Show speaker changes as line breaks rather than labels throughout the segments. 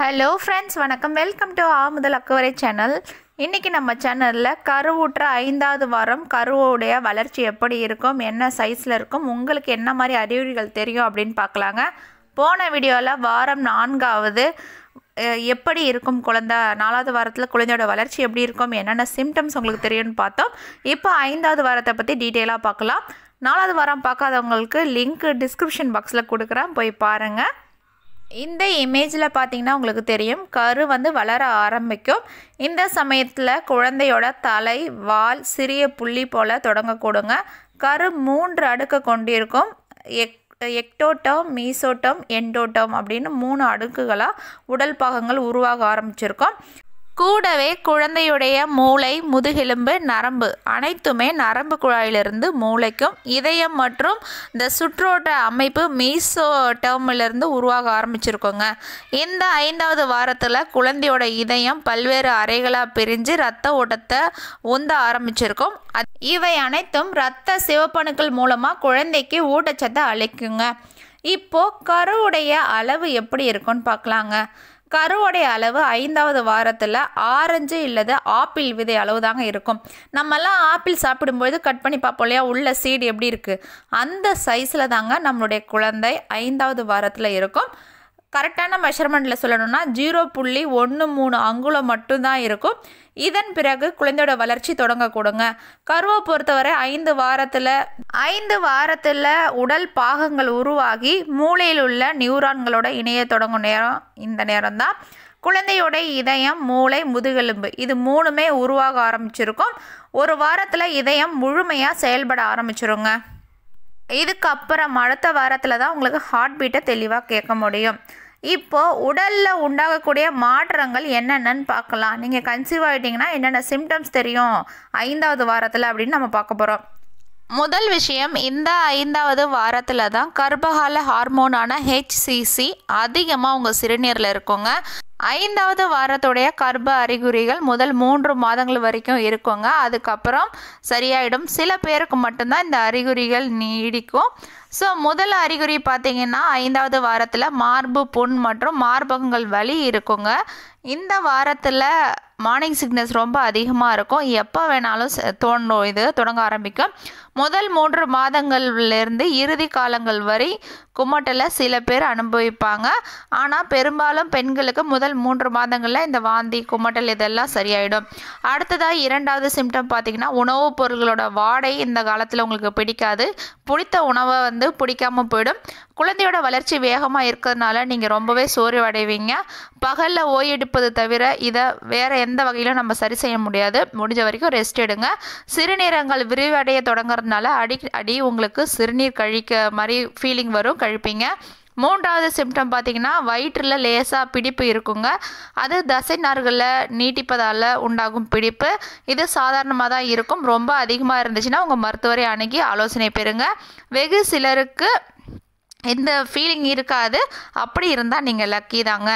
hello friends வணக்கம் welcome to ah முதல் அக்கவரை சேனல் இன்றைக்கி நம்ம சேனலில் கருவுற்ற ஐந்தாவது வாரம் கருவோடைய வளர்ச்சி எப்படி இருக்கும் என்ன சைஸில் இருக்கும் உங்களுக்கு என்ன மாதிரி அறிகுறிகள் தெரியும் அப்படின்னு பார்க்கலாங்க போன வீடியோவில் வாரம் நான்காவது எப்படி இருக்கும் குழந்த நாலாவது வாரத்தில் குழந்தையோட வளர்ச்சி எப்படி இருக்கும் என்னென்ன சிம்டம்ஸ் உங்களுக்கு தெரியும்னு பார்த்தோம் இப்போ ஐந்தாவது வாரத்தை பற்றி டீட்டெயிலாக பார்க்கலாம் நாலாவது வாரம் பார்க்காதவங்களுக்கு லிங்க் டிஸ்கிரிப்ஷன் பாக்ஸில் கொடுக்குறேன் போய் பாருங்கள் இந்த இமேஜில் பார்த்தீங்கன்னா உங்களுக்கு தெரியும் கரு வந்து வளர ஆரம்பிக்கும் இந்த சமயத்தில் குழந்தையோட தலை வால் சிறிய புள்ளி போல் தொடங்கக்கூடுங்க கரு மூன்று அடுக்கு கொண்டிருக்கும் எக் எக்டோட்டம் மீசோட்டம் எண்டோட்டம் அப்படின்னு மூணு அடுக்குகளாக உடல் பாகங்கள் உருவாக ஆரம்பிச்சிருக்கோம் கூடவே குழந்தையுடைய மூளை முதுகெலும்பு நரம்பு அனைத்துமே நரம்பு குழாயிலிருந்து மூளைக்கும் இதயம் மற்றும் இந்த சுற்றோட்ட அமைப்பு மீசோ டேர்மிலிருந்து உருவாக ஆரம்பிச்சிருக்கோங்க இந்த ஐந்தாவது வாரத்தில் குழந்தையோட இதயம் பல்வேறு அறைகளாக பிரிஞ்சு ரத்த ஓட்டத்தை உந்த ஆரம்பிச்சிருக்கோம் இவை அனைத்தும் இரத்த சிவப்பணுக்கள் மூலமாக குழந்தைக்கு ஊட்டச்சத்தை அழைக்குங்க இப்போது கருவுடைய அளவு எப்படி இருக்குன்னு பார்க்கலாங்க கருவோடைய அளவு ஐந்தாவது வாரத்தில் ஆரஞ்சு இல்லது ஆப்பிள் விதை அளவு தாங்க இருக்கும் நம்மலாம் ஆப்பிள் சாப்பிடும்பொழுது கட் பண்ணி பார்ப்போம் இல்லையா உள்ள சீடு எப்படி இருக்குது அந்த சைஸில் தாங்க நம்மளுடைய குழந்தை ஐந்தாவது வாரத்தில் இருக்கும் கரெக்டான மெஷர்மெண்ட்டில் சொல்லணும்னா ஜீரோ புள்ளி ஒன்று மூணு அங்குலம் மட்டும்தான் இருக்கும் இதன் பிறகு குழந்தையோட வளர்ச்சி தொடங்கக்கூடுங்க கருவை பொறுத்தவரை ஐந்து வாரத்தில் ஐந்து வாரத்தில் உடல் பாகங்கள் உருவாகி மூளையில் உள்ள நியூரான்களோட இணைய தொடங்கும் நேரம் இந்த நேரம் தான் குழந்தையோட இதயம் மூளை முதுகெலும்பு இது மூணுமே உருவாக ஆரம்பிச்சிருக்கும் ஒரு வாரத்தில் இதயம் முழுமையாக செயல்பட ஆரம்பிச்சிருங்க இதுக்கப்புறம் அடுத்த வாரத்தில் தான் உங்களுக்கு ஹார்ட் பீட்டை தெளிவாக கேட்க முடியும் இப்போது உடலில் உண்டாகக்கூடிய மாற்றங்கள் என்னென்னு பார்க்கலாம் நீங்கள் கன்சீவ் ஆகிட்டிங்கன்னா என்னென்ன சிம்டம்ஸ் தெரியும் ஐந்தாவது வாரத்தில் அப்படின்னு நம்ம பார்க்க போகிறோம் முதல் விஷயம் இந்த ஐந்தாவது வாரத்தில் தான் கர்ப்பகால ஹார்மோனான ஹெச்சிசி அதிகமாக உங்கள் சிறுநீரில் இருக்குங்க ஐந்தாவது வாரத்துடைய கர்ப்ப அறிகுறிகள் முதல் மூன்று மாதங்கள் வரைக்கும் இருக்குங்க அதுக்கப்புறம் சரியாயிடும் சில பேருக்கு மட்டும்தான் இந்த அறிகுறிகள் நீடிக்கும் ஸோ முதல் அறிகுறி பார்த்தீங்கன்னா ஐந்தாவது வாரத்தில் மார்பு புண் மற்றும் மார்பகங்கள் வலி இருக்குங்க இந்த வாரத்தில் மார்னிங் சிக்னஸ் ரொம்ப அதிகமாக இருக்கும் எப்போ வேணாலும் தோணும் இது தொடங்க ஆரம்பிக்கும் முதல் மூன்று மாதங்கள்லேருந்து இறுதி காலங்கள் வரை குமட்டலை சில பேர் அனுபவிப்பாங்க ஆனால் பெரும்பாலும் பெண்களுக்கு முதல் மூன்று மாதங்களில் இந்த வாந்தி குமட்டல் இதெல்லாம் சரியாயிடும் அடுத்ததாக இரண்டாவது சிம்டம் பார்த்திங்கன்னா உணவுப் பொருள்களோட வாடை இந்த காலத்தில் உங்களுக்கு பிடிக்காது பிடித்த உணவை வந்து பிடிக்காமல் போயிடும் குழந்தையோட வளர்ச்சி வேகமாக இருக்கிறதுனால நீங்கள் ரொம்பவே அடைவீங்க பகலில் ஓய் எடுப்பது தவிர இதை வேறு எந்த எந்த வகையிலும் நம்ம சரி செய்ய முடியாது முடிஞ்ச வரைக்கும் ரெஸ்ட் எடுங்க சிறுநீரங்கள் விரிவடைய தொடங்குறதுனால அடி உங்களுக்கு சிறுநீர் கழிக்க மாதிரி ஃபீலிங் வரும் கழிப்பீங்க மூன்றாவது சிம்டம் பார்த்தீங்கன்னா வயிற்றில் லேசாக பிடிப்பு இருக்குங்க அது தசை நார்களில் நீட்டிப்பதால் உண்டாகும் பிடிப்பு இது சாதாரணமாக தான் இருக்கும் ரொம்ப அதிகமாக இருந்துச்சுன்னா உங்கள் மருத்துவரை அணுகி ஆலோசனை பெறுங்க வெகு சிலருக்கு இந்த ஃபீலிங் இருக்காது அப்படி இருந்தால் நீங்கள் லக்கி தாங்க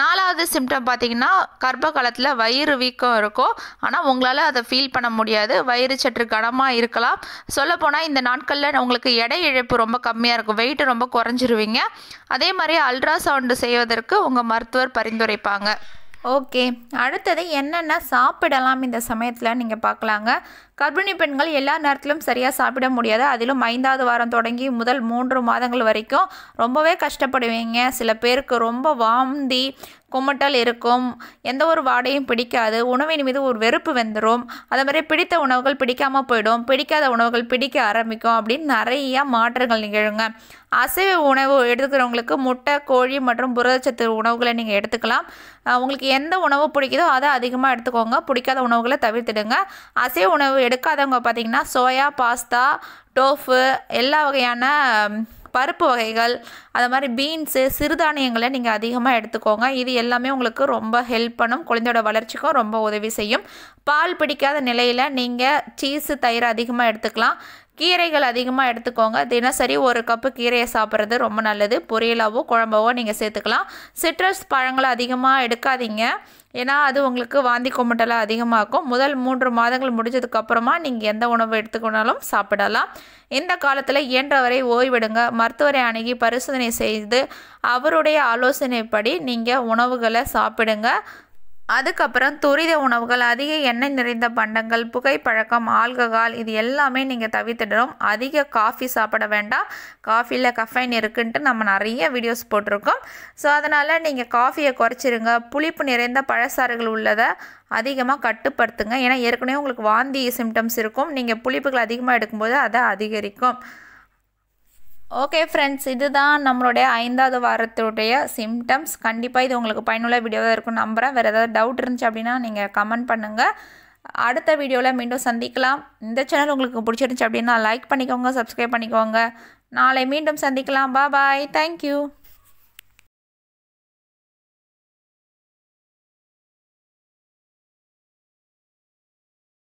நாலாவது சிம்டம் பார்த்தீங்கன்னா கர்ப்ப காலத்தில் வயிறு வீக்கம் இருக்கும் ஆனால் உங்களால் அதை ஃபீல் பண்ண முடியாது வயிறு சற்று கனமாக இருக்கலாம் சொல்லப்போனால் இந்த நாட்களில் உங்களுக்கு எடை இழப்பு ரொம்ப கம்மியாக இருக்கும் வெயிட் ரொம்ப குறைஞ்சிருவீங்க அதே மாதிரி அல்ட்ராசவுண்டு செய்வதற்கு உங்கள் மருத்துவர் பரிந்துரைப்பாங்க ஓகே அடுத்தது என்னென்ன சாப்பிடலாம் இந்த சமயத்தில் நீங்கள் பார்க்கலாங்க கர்ப்பிணி பெண்கள் எல்லா நேரத்திலும் சரியாக சாப்பிட முடியாது அதிலும் ஐந்தாவது வாரம் தொடங்கி முதல் மூன்று மாதங்கள் வரைக்கும் ரொம்பவே கஷ்டப்படுவீங்க சில பேருக்கு ரொம்ப வாந்தி குமட்டல் இருக்கும் எந்த ஒரு வாடையும் பிடிக்காது உணவின் மீது ஒரு வெறுப்பு வந்துடும் அதே மாதிரி பிடித்த உணவுகள் பிடிக்காமல் போயிடும் பிடிக்காத உணவுகள் பிடிக்க ஆரம்பிக்கும் அப்படின்னு நிறையா மாற்றங்கள் நிகழுங்க அசைவ உணவு எடுத்துக்கிறவங்களுக்கு முட்டை கோழி மற்றும் புரதச்சத்து உணவுகளை நீங்கள் எடுத்துக்கலாம் உங்களுக்கு எந்த உணவு பிடிக்குதோ அதை அதிகமாக எடுத்துக்கோங்க பிடிக்காத உணவுகளை தவிர்த்துடுங்க அசைவ உணவு எடுக்காதவங்க பார்த்திங்கன்னா சோயா பாஸ்தா டோஃபு எல்லா வகையான பருப்பு வகைகள் அது மாதிரி பீன்ஸு சிறுதானியங்களை நீங்கள் அதிகமாக எடுத்துக்கோங்க இது எல்லாமே உங்களுக்கு ரொம்ப ஹெல்ப் பண்ணும் குழந்தையோட வளர்ச்சிக்கும் ரொம்ப உதவி செய்யும் பால் பிடிக்காத நிலையில் நீங்கள் சீஸு தயிர் அதிகமாக எடுத்துக்கலாம் கீரைகள் அதிகமாக எடுத்துக்கோங்க தினசரி ஒரு கப்பு கீரையை சாப்பிட்றது ரொம்ப நல்லது பொரியலாவோ குழம்பாவோ நீங்கள் சேர்த்துக்கலாம் சிட்ரஸ் பழங்களை அதிகமாக எடுக்காதீங்க ஏன்னா அது உங்களுக்கு வாந்தி கொம்பட்டெல்லாம் அதிகமாகும் முதல் மூன்று மாதங்கள் முடிஞ்சதுக்கப்புறமா நீங்கள் எந்த உணவு எடுத்துக்கொண்டாலும் சாப்பிடலாம் இந்த காலத்தில் இயன்றவரை ஓய்வெடுங்க மருத்துவரை அணுகி பரிசோதனை செய்து அவருடைய ஆலோசனைப்படி நீங்கள் உணவுகளை சாப்பிடுங்க அதுக்கப்புறம் துரித உணவுகள் அதிக எண்ணெய் நிறைந்த பண்டங்கள் புகைப்பழக்கம் ஆல்கஹால் இது எல்லாமே நீங்கள் தவிர்த்துடணும் அதிக காஃபி சாப்பிட வேண்டாம் காஃபியில் கஃபைன் இருக்குன்ட்டு நம்ம நிறைய வீடியோஸ் போட்டிருக்கோம் ஸோ அதனால் நீங்கள் காஃபியை குறைச்சிருங்க புளிப்பு நிறைந்த பழசாறுகள் உள்ளதை அதிகமாக கட்டுப்படுத்துங்க ஏன்னா ஏற்கனவே உங்களுக்கு வாந்தி சிம்டம்ஸ் இருக்கும் நீங்கள் புளிப்புகள் அதிகமாக எடுக்கும்போது அதை அதிகரிக்கும் ஓகே ஃப்ரெண்ட்ஸ் இதுதான் நம்மளுடைய ஐந்தாவது வாரத்துடைய சிம்டம்ஸ் கண்டிப்பாக இது உங்களுக்கு பயனுள்ள வீடியோவாக இருக்கும் நம்புகிறேன் வேறு ஏதாவது டவுட் இருந்துச்சு அப்படின்னா நீங்கள் கமெண்ட் பண்ணுங்கள் அடுத்த வீடியோவில் மீண்டும் சந்திக்கலாம் இந்த சேனல் உங்களுக்கு பிடிச்சிருந்துச்சு அப்படின்னா லைக் பண்ணிக்கோங்க சப்ஸ்கிரைப் பண்ணிக்கோங்க நாளை மீண்டும் சந்திக்கலாம் பா பாய் தேங்க்யூ